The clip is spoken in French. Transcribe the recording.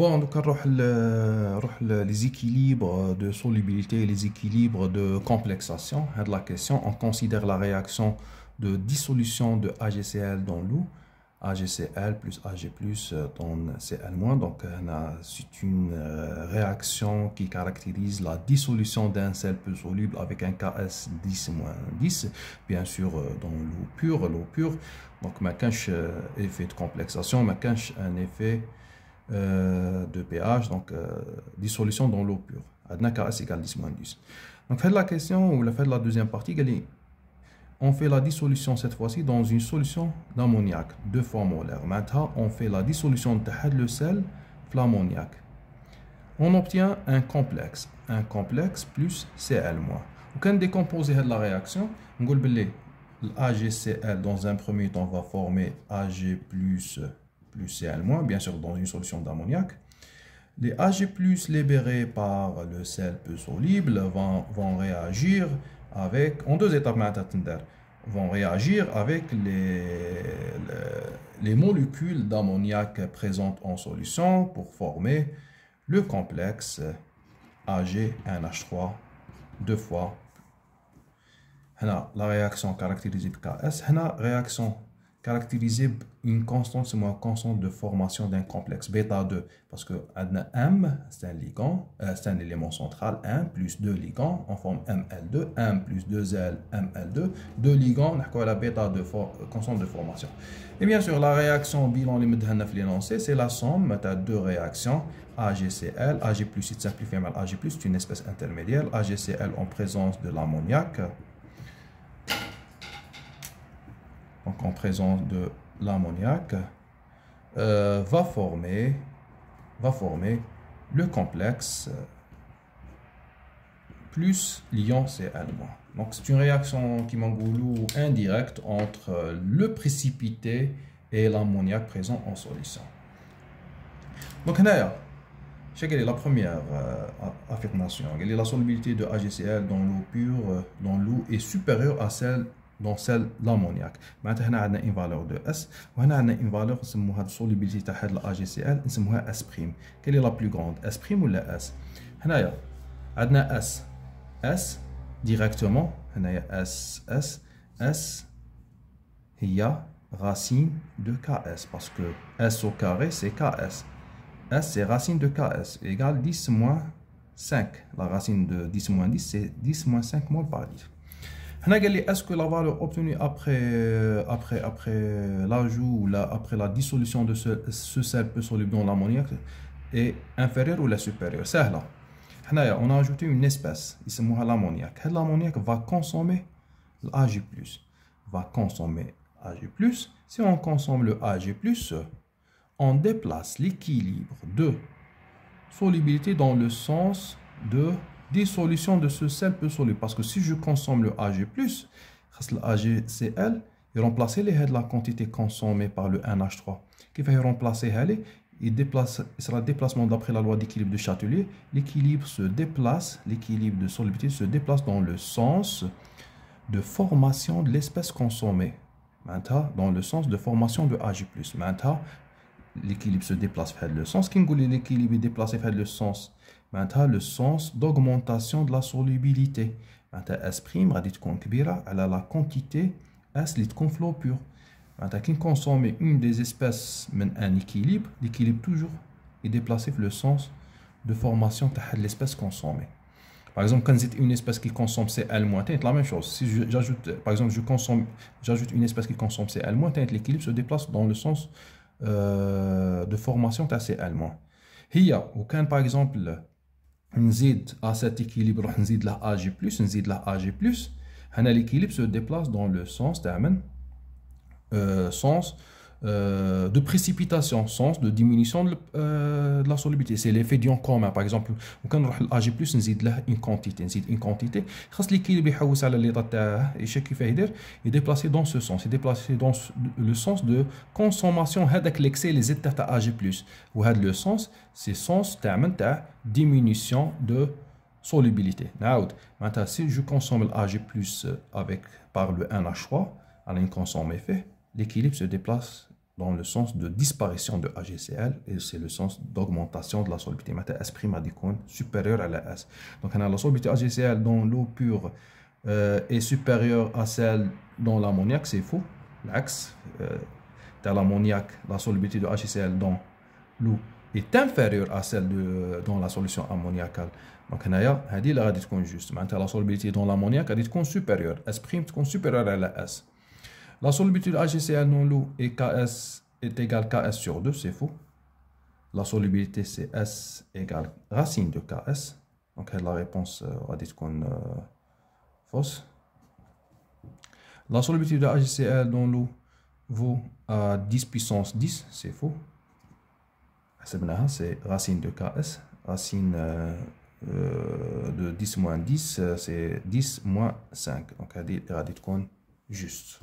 Bon, en tout cas, les équilibres de solubilité et les équilibres de complexation hein, de la question, on considère la réaction de dissolution de AgCl dans l'eau, AgCl plus Ag plus euh, dans Cl moins. Donc, euh, c'est une euh, réaction qui caractérise la dissolution d'un sel peu soluble avec un Ks 10 10, bien sûr dans l'eau pure, l'eau pure. Donc, ma effet de complexation, ma un effet euh, de pH, donc euh, dissolution dans l'eau pure. Adna KS égale 10 moins 10. Donc, faites la question ou la faites la deuxième partie, on fait la dissolution cette fois-ci dans une solution d'ammoniac, deux fois molaire. Maintenant, on fait la dissolution de le sel, l'ammoniac. On obtient un complexe, un complexe plus Cl-. Quand décomposer de la réaction, on va l'AgCl, dans un premier temps va former Ag plus plus Cl-, bien sûr dans une solution d'ammoniac. Les Ag+, libérés par le sel peu soluble, vont, vont réagir avec, en deux étapes, vont réagir avec les, les, molécules d'ammoniac présentes en solution pour former le complexe AG1H3 deux fois. La réaction caractérisée de KS, la réaction caractériser une constante, c'est constante de formation d'un complexe, bêta 2, parce que M, c'est un ligand, euh, c'est un élément central, 1 plus 2 ligands, en forme ML2, M plus 2L, ML2, 2 ligands, on la bêta 2, constante de formation. Et bien sûr, la réaction bilan limite l'énoncé, c'est la somme de deux réactions, AgCl, Ag+, c'est simplifie mal Ag+, c'est une espèce intermédiaire, AgCl en présence de l'ammoniac, donc en présence de l'ammoniac, euh, va, former, va former le complexe euh, plus l'ion Cl-. Donc c'est une réaction qui Kimangoulou indirecte entre euh, le précipité et l'ammoniac présent en solution. Donc quelle est la première affirmation. est La solubilité de AgCl dans l'eau pure, dans l'eau, est supérieure à celle dans celle de Maintenant, nous avons une valeur de S. Nous avons une valeur de la solubilité de l'AGCL, AGCL. Nous S'. Quelle est la plus grande S' ou S Nous avons S. S directement. S. S. S. Il y racine de KS. Parce que S au carré, c'est KS. S, c'est racine de KS. Égal 10 moins 5. La racine de 10 moins 10, c'est 10 moins 5 mol par litre. Est-ce que la valeur obtenue après euh, euh, l'ajout ou après la dissolution de ce sel peu soluble dans l'ammoniaque est inférieure ou la supérieure C'est là. On a ajouté une espèce, qui s'appelle l'ammoniaque. L'ammoniaque va consommer l'Ag+. Si on consomme l'Ag+, on déplace l'équilibre de solubilité dans le sens de dissolution de ce sel peut soluble. Parce que si je consomme le Ag+, le AgCl, il de la quantité consommée par le NH3. Qui va remplacer il déplace, sera déplacement d'après la loi d'équilibre de Châtelier. L'équilibre se déplace, l'équilibre de solubilité se déplace dans le sens de formation de l'espèce consommée. Maintenant, dans le sens de formation de Ag+. Maintenant, l'équilibre se déplace vers le sens. quest l'équilibre est déplacé vers le sens le sens d'augmentation de la solubilité S' غادي تكون كبيرة على la quantité S اللي تكون Maintenant, Quand pure consomme une des espèces من un équilibre l'équilibre toujours est déplacé dans le sens de formation de l'espèce consommée par exemple quand c'est une espèce qui consomme CL moins c'est la même chose si j'ajoute par exemple je consomme j'ajoute une espèce qui consomme CL moins l'équilibre se déplace dans le sens euh, de formation تاع CL moins a aucun par exemple z à cet équilibre de la AG+, de la AG+, l'équilibre se déplace dans le sens terme, euh, sens euh, de précipitation, sens de diminution euh, de, la solubilité. C'est l'effet d'ion commun. Par exemple, quand on a نزيد une quantité, une quantité. l'équilibre est déplacé dans ce sens, est déplacé dans le sens de consommation avec l'excès les états plus Ag+. ou le sens, c'est sens de diminution de solubilité. maintenant si je consomme l'Ag+ avec par le 1H3, une consomme effet, l'équilibre se déplace dans le sens de disparition de AGCL et c'est le sens d'augmentation de la solubilité. Maintenant, S' supérieure à la S. Donc, on a la solubilité AGCL dans l'eau pure est euh, supérieure à celle dans l'ammoniaque, c'est faux. L'axe de euh, l'ammoniaque, la solubilité de HCl dans l'eau est inférieure à celle de, dans la solution ammoniacale. Donc, on a dit la solubilité dans l'ammoniaque, elle est supérieure. S' est supérieure à la S. La solubilité de HCl non l'eau et KS est égal KS sur 2, c'est faux. La solubilité, c'est S égale racine de KS. Donc, la réponse euh, va dire qu'on euh, fausse. La solubilité de HCl dans l'eau vaut à euh, 10 puissance 10, c'est faux. C'est racine de KS. Racine de 10 moins 10, c'est 10 moins 5. Donc, elle qu'on juste.